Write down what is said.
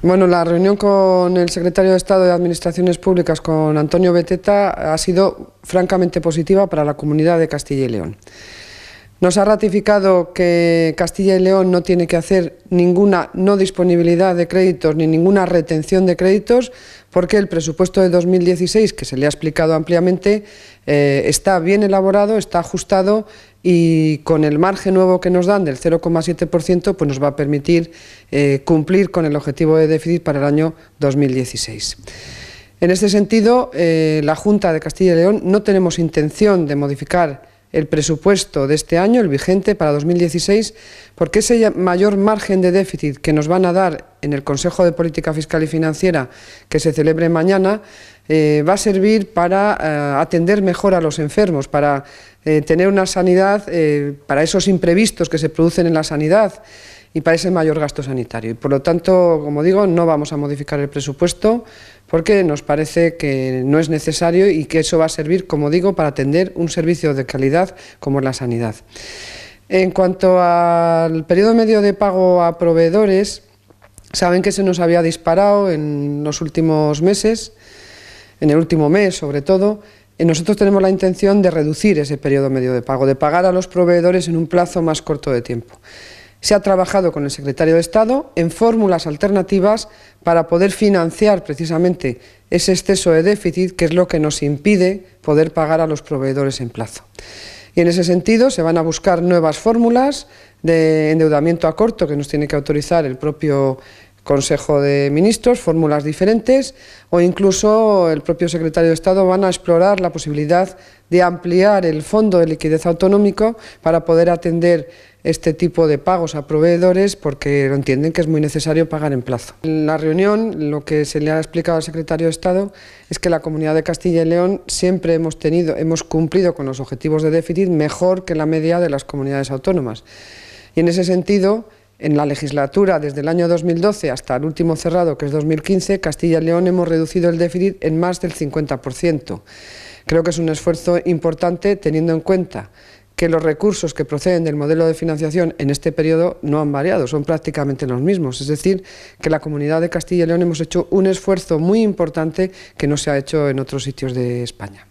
Bueno, la reunión con el secretario de Estado de Administraciones Públicas, con Antonio Beteta, ha sido francamente positiva para la comunidad de Castilla y León. Nos ha ratificado que Castilla y León no tiene que hacer ninguna no disponibilidad de créditos ni ninguna retención de créditos porque el presupuesto de 2016, que se le ha explicado ampliamente, eh, está bien elaborado, está ajustado y con el margen nuevo que nos dan del 0,7% pues nos va a permitir eh, cumplir con el objetivo de déficit para el año 2016. En este sentido, eh, la Junta de Castilla y León no tenemos intención de modificar el presupuesto de este año, el vigente para 2016, porque ese mayor margen de déficit que nos van a dar en el Consejo de Política Fiscal y Financiera que se celebre mañana eh, va a servir para eh, atender mejor a los enfermos, para eh, tener una sanidad, para esos imprevistos que se producen en la sanidad y para ese mayor gasto sanitario. Y por lo tanto, como digo, no vamos a modificar el presupuesto porque nos parece que no es necesario y que eso va a servir, como digo, para atender un servicio de calidad como es la sanidad. En cuanto al periodo medio de pago a proveedores, saben que se nos había disparado en los últimos meses, en el último mes sobre todo, y nosotros tenemos la intención de reducir ese periodo medio de pago, de pagar a los proveedores en un plazo más corto de tiempo. Se ha trabajado con el secretario de Estado en fórmulas alternativas para poder financiar precisamente ese exceso de déficit que es lo que nos impide poder pagar a los proveedores en plazo. Y en ese sentido se van a buscar nuevas fórmulas de endeudamiento a corto que nos tiene que autorizar el propio Consejo de Ministros, fórmulas diferentes o incluso el propio secretario de Estado van a explorar la posibilidad de ampliar el fondo de liquidez autonómico para poder atender este tipo de pagos a proveedores porque lo entienden que es muy necesario pagar en plazo. En la reunión lo que se le ha explicado al secretario de Estado es que la Comunidad de Castilla y León siempre hemos tenido, hemos cumplido con los objetivos de déficit mejor que la media de las comunidades autónomas. Y en ese sentido, en la legislatura, desde el año 2012 hasta el último cerrado, que es 2015, Castilla y León hemos reducido el déficit en más del 50%. Creo que es un esfuerzo importante teniendo en cuenta que los recursos que proceden del modelo de financiación en este periodo no han variado, son prácticamente los mismos. Es decir, que la comunidad de Castilla y León hemos hecho un esfuerzo muy importante que no se ha hecho en otros sitios de España.